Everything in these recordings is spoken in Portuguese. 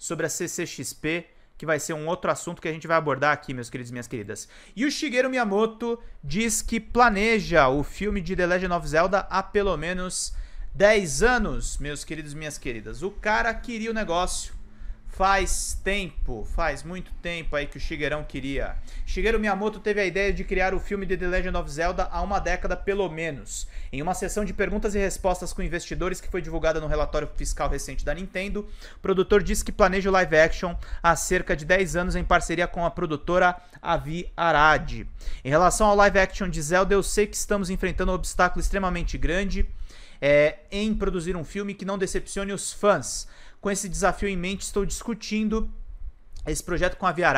sobre a CCXP, que vai ser um outro assunto que a gente vai abordar aqui, meus queridos e minhas queridas. E o Shigeru Miyamoto diz que planeja o filme de The Legend of Zelda há pelo menos 10 anos, meus queridos e minhas queridas. O cara queria o negócio Faz tempo, faz muito tempo aí que o Shigerão queria. Shigeru Miyamoto teve a ideia de criar o filme de The Legend of Zelda há uma década pelo menos. Em uma sessão de perguntas e respostas com investidores que foi divulgada no relatório fiscal recente da Nintendo, o produtor disse que planeja o live action há cerca de 10 anos em parceria com a produtora Avi Arad. Em relação ao live action de Zelda, eu sei que estamos enfrentando um obstáculo extremamente grande é, em produzir um filme que não decepcione os fãs. Com esse desafio em mente, estou discutindo esse projeto com a Via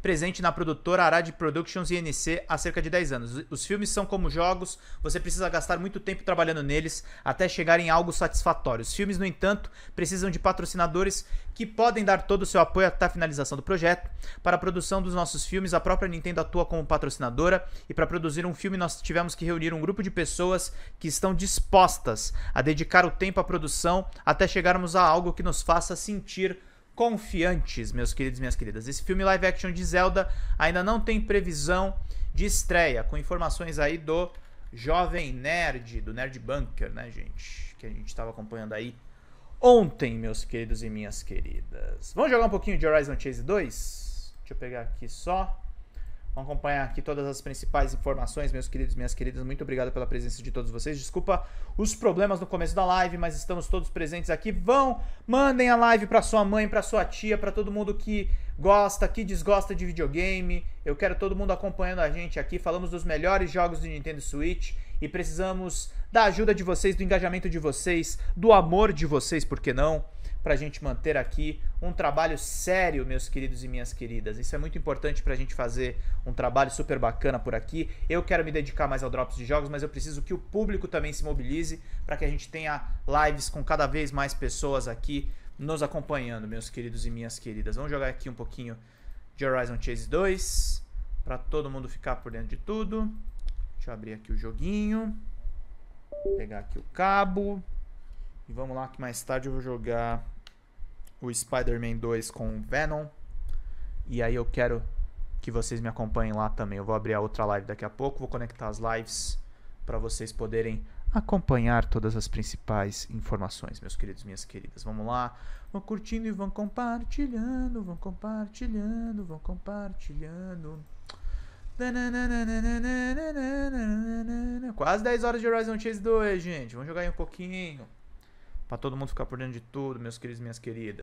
presente na produtora Arad Productions Inc há cerca de 10 anos. Os filmes são como jogos, você precisa gastar muito tempo trabalhando neles até chegar em algo satisfatório. Os filmes, no entanto, precisam de patrocinadores que podem dar todo o seu apoio até a finalização do projeto. Para a produção dos nossos filmes, a própria Nintendo atua como patrocinadora e para produzir um filme nós tivemos que reunir um grupo de pessoas que estão dispostas a dedicar o tempo à produção até chegarmos a algo que nos faça sentir confiantes, meus queridos e minhas queridas. Esse filme live action de Zelda ainda não tem previsão de estreia, com informações aí do Jovem Nerd, do Nerd Bunker, né, gente? Que a gente estava acompanhando aí ontem, meus queridos e minhas queridas. Vamos jogar um pouquinho de Horizon Chase 2? Deixa eu pegar aqui só. Vamos acompanhar aqui todas as principais informações, meus queridos, minhas queridas. Muito obrigado pela presença de todos vocês. Desculpa os problemas no começo da live, mas estamos todos presentes aqui. Vão, mandem a live para sua mãe, para sua tia, para todo mundo que gosta, que desgosta de videogame. Eu quero todo mundo acompanhando a gente aqui. Falamos dos melhores jogos de Nintendo Switch e precisamos da ajuda de vocês, do engajamento de vocês, do amor de vocês, por que não? para a gente manter aqui um trabalho sério, meus queridos e minhas queridas. Isso é muito importante para a gente fazer um trabalho super bacana por aqui. Eu quero me dedicar mais ao Drops de Jogos, mas eu preciso que o público também se mobilize para que a gente tenha lives com cada vez mais pessoas aqui nos acompanhando, meus queridos e minhas queridas. Vamos jogar aqui um pouquinho de Horizon Chase 2 para todo mundo ficar por dentro de tudo. Deixa eu abrir aqui o joguinho. Pegar aqui o cabo. E vamos lá, que mais tarde eu vou jogar o Spider-Man 2 com Venom. E aí eu quero que vocês me acompanhem lá também. Eu vou abrir a outra live daqui a pouco, vou conectar as lives para vocês poderem acompanhar todas as principais informações, meus queridos, minhas queridas. Vamos lá, vão curtindo e vão compartilhando, vão compartilhando, vão compartilhando. Quase 10 horas de Horizon Chase 2, gente. Vamos jogar aí um pouquinho para todo mundo ficar por dentro de tudo, meus queridos, minhas queridas.